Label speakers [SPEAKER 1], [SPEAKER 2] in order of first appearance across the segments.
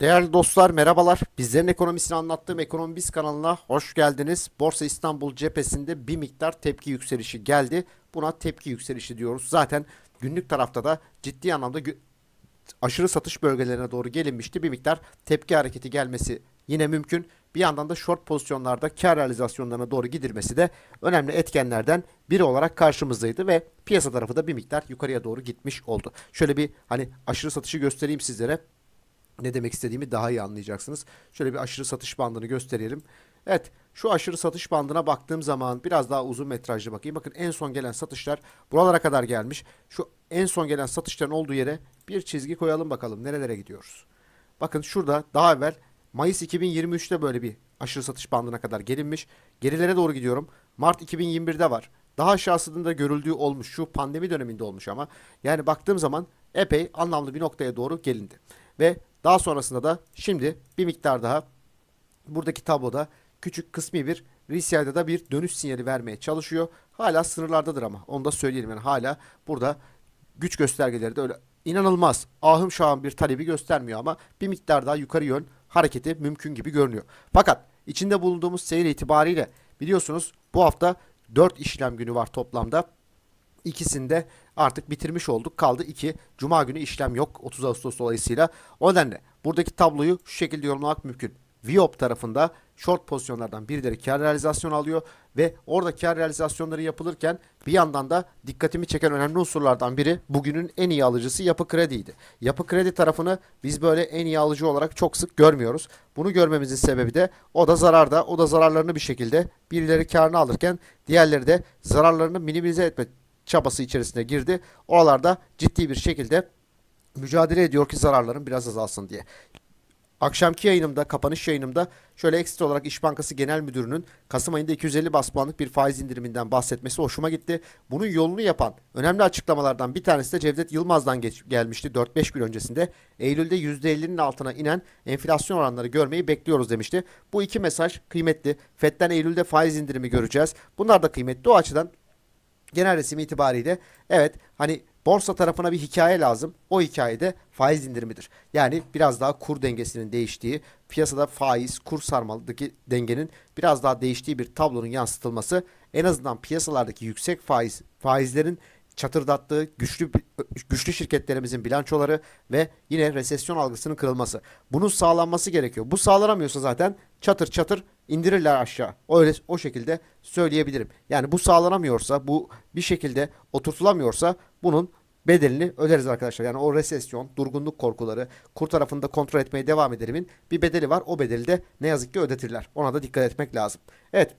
[SPEAKER 1] Değerli dostlar merhabalar. Bizlerin ekonomisini anlattığım Ekonomi Biz kanalına hoş geldiniz. Borsa İstanbul cephesinde bir miktar tepki yükselişi geldi. Buna tepki yükselişi diyoruz. Zaten günlük tarafta da ciddi anlamda aşırı satış bölgelerine doğru gelinmişti. Bir miktar tepki hareketi gelmesi yine mümkün. Bir yandan da short pozisyonlarda kar realizasyonlarına doğru gidilmesi de önemli etkenlerden biri olarak karşımızdaydı ve piyasa tarafı da bir miktar yukarıya doğru gitmiş oldu. Şöyle bir hani aşırı satışı göstereyim sizlere. Ne demek istediğimi daha iyi anlayacaksınız. Şöyle bir aşırı satış bandını gösterelim. Evet şu aşırı satış bandına baktığım zaman biraz daha uzun metrajlı bakayım. Bakın en son gelen satışlar buralara kadar gelmiş. Şu en son gelen satışların olduğu yere bir çizgi koyalım bakalım nerelere gidiyoruz. Bakın şurada daha evvel Mayıs 2023'te böyle bir aşırı satış bandına kadar gelinmiş. Gerilere doğru gidiyorum. Mart 2021'de var. Daha aşağısında görüldüğü olmuş. Şu pandemi döneminde olmuş ama. Yani baktığım zaman epey anlamlı bir noktaya doğru gelindi. Ve daha sonrasında da şimdi bir miktar daha buradaki tabloda küçük kısmi bir RSI'de da bir dönüş sinyali vermeye çalışıyor. Hala sınırlardadır ama onu da söyleyelim. Yani hala burada güç göstergeleri de öyle inanılmaz ahım şahım bir talebi göstermiyor ama bir miktar daha yukarı yön hareketi mümkün gibi görünüyor. Fakat içinde bulunduğumuz seyir itibariyle biliyorsunuz bu hafta 4 işlem günü var toplamda. İkisini artık bitirmiş olduk. Kaldı iki Cuma günü işlem yok 30 Ağustos dolayısıyla. O nedenle buradaki tabloyu şu şekilde yorumlamak mümkün. Viop tarafında short pozisyonlardan birileri kar realizasyon alıyor ve orada kar realizasyonları yapılırken bir yandan da dikkatimi çeken önemli unsurlardan biri bugünün en iyi alıcısı yapı krediydi. Yapı kredi tarafını biz böyle en iyi alıcı olarak çok sık görmüyoruz. Bunu görmemizin sebebi de o da zararda o da zararlarını bir şekilde birileri karını alırken diğerleri de zararlarını minimize etmek çabası içerisine girdi. Oralarda ciddi bir şekilde mücadele ediyor ki zararların biraz azalsın diye. Akşamki yayınımda, kapanış yayınımda şöyle ekstra olarak İş Bankası Genel Müdürü'nün Kasım ayında 250 bas puanlık bir faiz indiriminden bahsetmesi hoşuma gitti. Bunun yolunu yapan önemli açıklamalardan bir tanesi de Cevdet Yılmaz'dan geç, gelmişti 4-5 gün öncesinde. Eylül'de %50'nin altına inen enflasyon oranları görmeyi bekliyoruz demişti. Bu iki mesaj kıymetli. FED'den Eylül'de faiz indirimi göreceğiz. Bunlar da kıymetli. O açıdan genel resim itibariyle evet hani borsa tarafına bir hikaye lazım. O hikayede faiz indirimidir. Yani biraz daha kur dengesinin değiştiği, piyasada faiz, kur sarmalıdaki dengenin biraz daha değiştiği bir tablonun yansıtılması en azından piyasalardaki yüksek faiz faizlerin çatırdattığı güçlü güçlü şirketlerimizin bilançoları ve yine resesyon algısının kırılması. Bunun sağlanması gerekiyor. Bu sağlanamıyorsa zaten çatır çatır indirirler aşağı. Öyle o şekilde söyleyebilirim. Yani bu sağlanamıyorsa, bu bir şekilde oturtulamıyorsa bunun bedelini öderiz arkadaşlar. Yani o resesyon, durgunluk korkuları, kur tarafında kontrol etmeye devam ederimin bir bedeli var. O bedeli de ne yazık ki ödetirler. Ona da dikkat etmek lazım. Evet.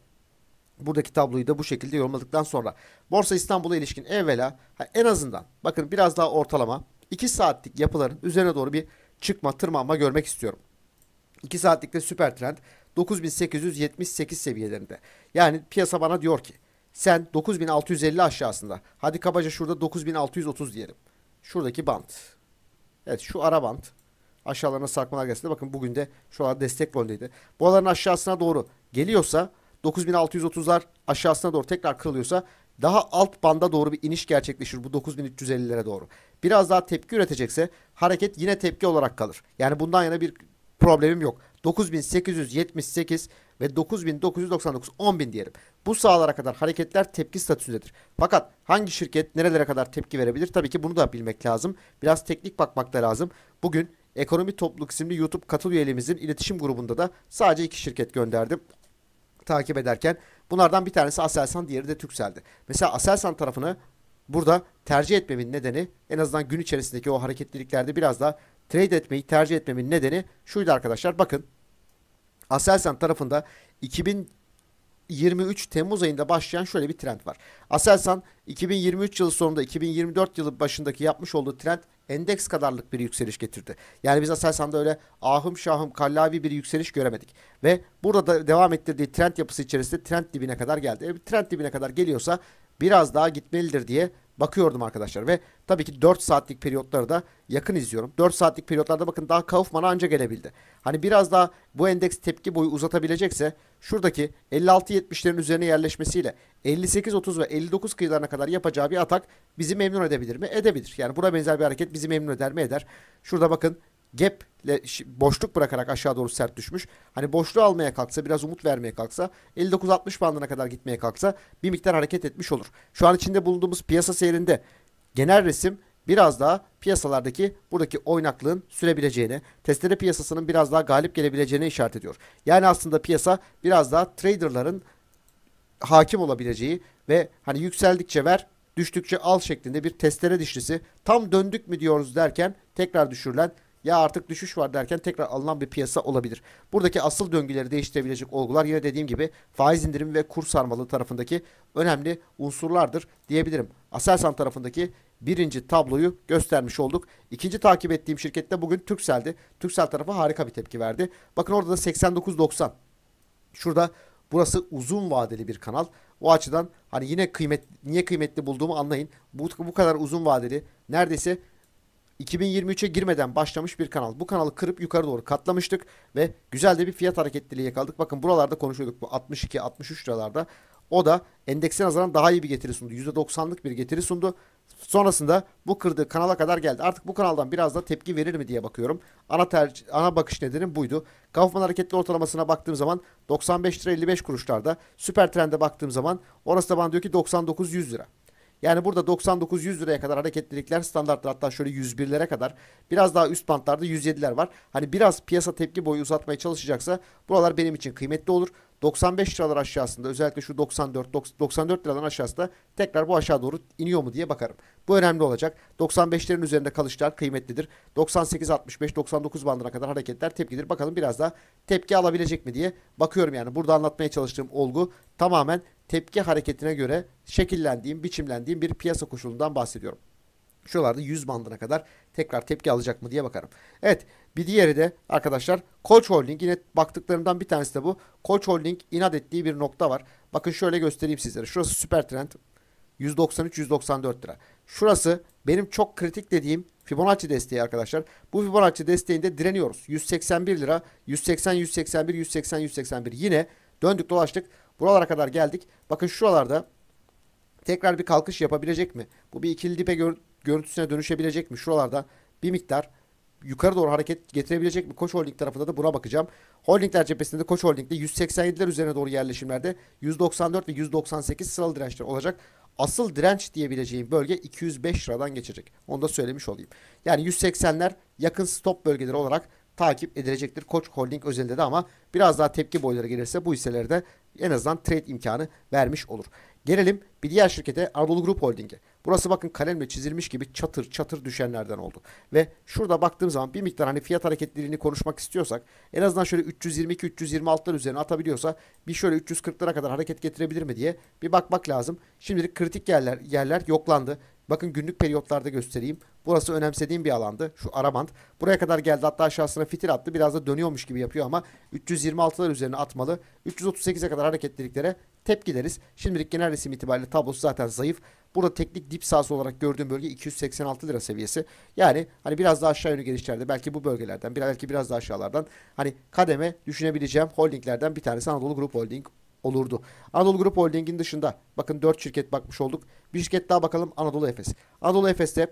[SPEAKER 1] Buradaki tabloyu da bu şekilde yorumladıktan sonra Borsa İstanbul'a ilişkin evvela en azından bakın biraz daha ortalama 2 saatlik yapıların üzerine doğru bir çıkma tırmanma görmek istiyorum. 2 saatlikte süper trend 9878 seviyelerinde. Yani piyasa bana diyor ki sen 9650 aşağısında. Hadi kabaca şurada 9630 diyelim. Şuradaki bant. Evet şu ara bant. Aşağılarına sarkmalar gelsin. Bakın bugün de şu an destek Bu Buraların aşağısına doğru geliyorsa 9630'lar aşağısına doğru tekrar kırılıyorsa daha alt banda doğru bir iniş gerçekleşir bu 9350'lere doğru. Biraz daha tepki üretecekse hareket yine tepki olarak kalır. Yani bundan yana bir problemim yok. 9878 ve 9999 10000 diyelim. Bu sahalara kadar hareketler tepki statüsündedir. Fakat hangi şirket nerelere kadar tepki verebilir? Tabii ki bunu da bilmek lazım. Biraz teknik bakmak da lazım. Bugün Ekonomi Topluluk isimli YouTube katıl üyelerimizin iletişim grubunda da sadece iki şirket gönderdim takip ederken. Bunlardan bir tanesi Aselsan, diğeri de Türksel'di. Mesela Aselsan tarafını burada tercih etmemin nedeni en azından gün içerisindeki o hareketliliklerde biraz daha trade etmeyi tercih etmemin nedeni şuydu arkadaşlar. Bakın Aselsan tarafında 2000 23 Temmuz ayında başlayan şöyle bir trend var. Aselsan 2023 yılı sonunda 2024 yılı başındaki yapmış olduğu trend endeks kadarlık bir yükseliş getirdi. Yani biz Aselsan'da öyle ahım şahım kallavi bir yükseliş göremedik. Ve burada da devam ettirdiği trend yapısı içerisinde trend dibine kadar geldi. E, trend dibine kadar geliyorsa biraz daha gitmelidir diye bakıyordum arkadaşlar ve tabii ki 4 saatlik periyotları da yakın izliyorum. 4 saatlik periyotlarda bakın daha Kaufman'a anca gelebildi. Hani biraz daha bu endeks tepki boyu uzatabilecekse şuradaki 56-70'lerin üzerine yerleşmesiyle 58-30 ve 59 kıyılarına kadar yapacağı bir atak bizi memnun edebilir mi? Edebilir. Yani buna benzer bir hareket bizi memnun eder mi? Eder. Şurada bakın gap boşluk bırakarak aşağı doğru sert düşmüş. Hani boşluğu almaya kalksa, biraz umut vermeye kalksa, 59-60 bandına kadar gitmeye kalksa bir miktar hareket etmiş olur. Şu an içinde bulunduğumuz piyasa seyrinde genel resim biraz daha piyasalardaki buradaki oynaklığın sürebileceğini, testere piyasasının biraz daha galip gelebileceğini işaret ediyor. Yani aslında piyasa biraz daha traderların hakim olabileceği ve hani yükseldikçe ver, düştükçe al şeklinde bir testere dişlisi tam döndük mü diyoruz derken tekrar düşürülen ya artık düşüş var derken tekrar alınan bir piyasa olabilir. Buradaki asıl döngüleri değiştirebilecek olgular yine dediğim gibi faiz indirimi ve kur sarmalı tarafındaki önemli unsurlardır diyebilirim. Aselsan tarafındaki birinci tabloyu göstermiş olduk. İkinci takip ettiğim şirket de bugün Türksel'di. Türksel tarafı harika bir tepki verdi. Bakın orada da 89.90. Şurada burası uzun vadeli bir kanal. O açıdan hani yine kıymet niye kıymetli bulduğumu anlayın. Bu, bu kadar uzun vadeli neredeyse 2023'e girmeden başlamış bir kanal. Bu kanalı kırıp yukarı doğru katlamıştık ve güzel de bir fiyat hareketliliği yakaladık. Bakın buralarda konuşuyorduk bu 62-63 liralarda. O da endekse nazaran daha iyi bir getiri sundu. %90'lık bir getiri sundu. Sonrasında bu kırdığı kanala kadar geldi. Artık bu kanaldan biraz da tepki verir mi diye bakıyorum. Ana tercih, ana bakış nedenim buydu. Kaufman hareketli ortalamasına baktığım zaman 95 lira 55 kuruşlarda. Süper trende baktığım zaman orası da bana diyor ki 99-100 lira. Yani burada 99-100 liraya kadar hareketlilikler standarttır. Hatta şöyle 101'lere kadar. Biraz daha üst bantlarda 107'ler var. Hani biraz piyasa tepki boyu uzatmaya çalışacaksa buralar benim için kıymetli olur. 95 liralar aşağısında özellikle şu 94 94 liraların aşağısında tekrar bu aşağı doğru iniyor mu diye bakarım. Bu önemli olacak. 95'lerin üzerinde kalışlar kıymetlidir. 98-65-99 bandına kadar hareketler tepkidir. Bakalım biraz daha tepki alabilecek mi diye bakıyorum yani. Burada anlatmaya çalıştığım olgu tamamen tepki hareketine göre şekillendiğim, biçimlendiğim bir piyasa koşulundan bahsediyorum. Şuralarda 100 bandına kadar tekrar tepki alacak mı diye bakarım. Evet bir diğeri de arkadaşlar Koç Holding yine baktıklarından bir tanesi de bu. Koç Holding inat ettiği bir nokta var. Bakın şöyle göstereyim sizlere. Şurası süper trend 193-194 lira. Şurası benim çok kritik dediğim Fibonacci desteği arkadaşlar. Bu Fibonacci desteğinde direniyoruz. 181 lira 180 181 180 181 yine döndük dolaştık. Buralara kadar geldik. Bakın şuralarda tekrar bir kalkış yapabilecek mi? Bu bir ikili dipe gör görüntüsüne dönüşebilecek mi? Şuralarda bir miktar yukarı doğru hareket getirebilecek mi? Koç Holding tarafında da buna bakacağım. Holdingler cephesinde de Koç Holding'de 187'ler üzerine doğru yerleşimlerde 194 ve 198 sıralı dirençler olacak. Asıl direnç diyebileceğim bölge 205 liradan geçecek. Onu da söylemiş olayım. Yani 180'ler yakın stop bölgeleri olarak takip edilecektir. Koç Holding özelinde de ama biraz daha tepki boyları gelirse bu hisselerde en azından trade imkanı vermiş olur. Gelelim bir diğer şirkete Anadolu Group Holding'e. Burası bakın kalemle çizilmiş gibi çatır çatır düşenlerden oldu. Ve şurada baktığım zaman bir miktar hani fiyat hareketliliğini konuşmak istiyorsak en azından şöyle 322-326'lar üzerine atabiliyorsa bir şöyle 340'lara kadar hareket getirebilir mi diye bir bakmak lazım. Şimdilik kritik yerler, yerler yoklandı. Bakın günlük periyotlarda göstereyim. Burası önemsediğim bir alandı. Şu araband. Buraya kadar geldi hatta aşağısına fitil attı. Biraz da dönüyormuş gibi yapıyor ama 326'lar üzerine atmalı. 338'e kadar hareketliliklere tepkileriz. Şimdilik genel resim itibariyle tablosu zaten zayıf. Burada teknik dip sahası olarak gördüğüm bölge 286 lira seviyesi. Yani hani biraz daha aşağı yönü gelişlerde belki bu bölgelerden belki biraz daha aşağılardan hani kademe düşünebileceğim holdinglerden bir tanesi Anadolu Grup Holding olurdu. Anadolu Grup Holding'in dışında bakın 4 şirket bakmış olduk. Bir şirket daha bakalım Anadolu Efes. Anadolu Efes'te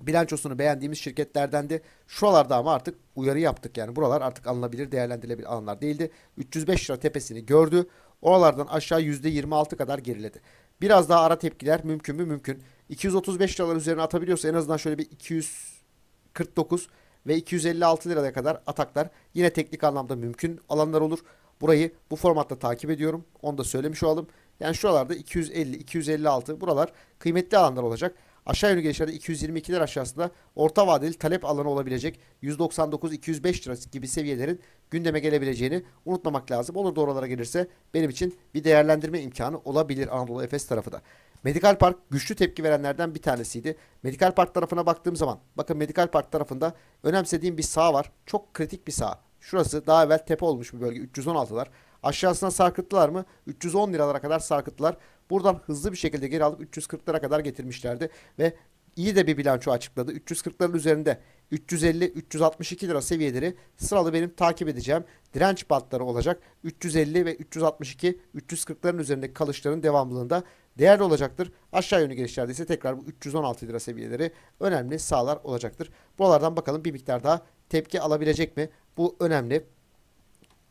[SPEAKER 1] bilançosunu beğendiğimiz şirketlerdendi. de şuralarda ama artık uyarı yaptık. Yani buralar artık alınabilir değerlendirilebilir alanlar değildi. 305 lira tepesini gördü. Oralardan aşağı %26 kadar geriledi. Biraz daha ara tepkiler mümkün mü? Mümkün. 235 liralar üzerine atabiliyorsa en azından şöyle bir 249 ve 256 liraya kadar ataklar yine teknik anlamda mümkün alanlar olur. Burayı bu formatta takip ediyorum. Onu da söylemiş olalım. Yani şuralarda 250, 256 buralar kıymetli alanlar olacak. Aşağı yönlü gelişlerde 222'ler aşağısında orta vadeli talep alanı olabilecek 199-205 lira gibi seviyelerin gündeme gelebileceğini unutmamak lazım. Olur da oralara gelirse benim için bir değerlendirme imkanı olabilir Anadolu Efes tarafı da. Medical Park güçlü tepki verenlerden bir tanesiydi. Medical Park tarafına baktığım zaman bakın Medical Park tarafında önemsediğim bir sağ var. Çok kritik bir sağ. Şurası daha evvel tepe olmuş bir bölge 316'lar. Aşağısına sarkıttılar mı? 310 liralara kadar sarkıttılar. Buradan hızlı bir şekilde geri alıp 340'lara kadar getirmişlerdi ve iyi de bir bilanço açıkladı. 340'ların üzerinde 350-362 lira seviyeleri sıralı benim takip edeceğim direnç bantları olacak. 350 ve 362 340'ların üzerindeki kalışların devamlılığında değerli olacaktır. Aşağı yönlü gelişlerde ise tekrar bu 316 lira seviyeleri önemli sağlar olacaktır. Buralardan bakalım bir miktar daha tepki alabilecek mi? Bu önemli.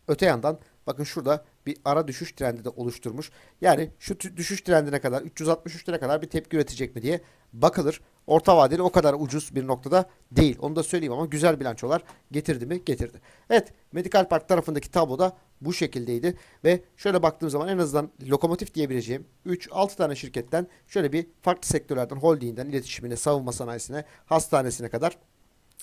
[SPEAKER 1] Öte yandan Bakın şurada bir ara düşüş trendi de oluşturmuş. Yani şu düşüş trendine kadar 363 lira kadar bir tepki üretecek mi diye bakılır. Orta vadeli o kadar ucuz bir noktada değil. Onu da söyleyeyim ama güzel bilançolar getirdi mi? Getirdi. Evet Medical Park tarafındaki tablo da bu şekildeydi. Ve şöyle baktığım zaman en azından lokomotif diyebileceğim 3-6 tane şirketten şöyle bir farklı sektörlerden holdinginden iletişimine, savunma sanayisine, hastanesine kadar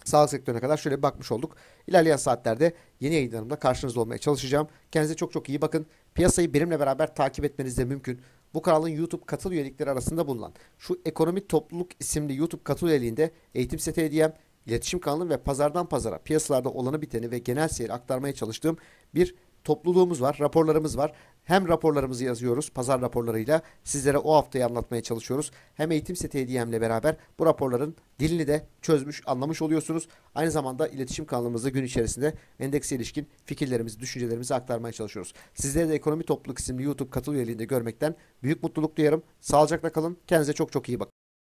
[SPEAKER 1] sağlık sektörüne kadar şöyle bir bakmış olduk. İlerleyen saatlerde yeni yayınlarımda karşınızda olmaya çalışacağım. Kendinize çok çok iyi bakın. Piyasayı benimle beraber takip etmeniz de mümkün. Bu kanalın YouTube katıl üyelikleri arasında bulunan şu ekonomi topluluk isimli YouTube katıl üyeliğinde eğitim seti hediyem, iletişim kanalım ve pazardan pazara piyasalarda olanı biteni ve genel seyri aktarmaya çalıştığım bir topluluğumuz var, raporlarımız var. Hem raporlarımızı yazıyoruz pazar raporlarıyla sizlere o haftayı anlatmaya çalışıyoruz. Hem eğitim seti hediyemle beraber bu raporların dilini de çözmüş, anlamış oluyorsunuz. Aynı zamanda iletişim kanalımızda gün içerisinde endekse ilişkin fikirlerimizi, düşüncelerimizi aktarmaya çalışıyoruz. Sizleri de Ekonomi Topluluk isimli YouTube katıl üyeliğinde görmekten büyük mutluluk duyarım. Sağlıcakla kalın. Kendinize çok çok iyi bakın.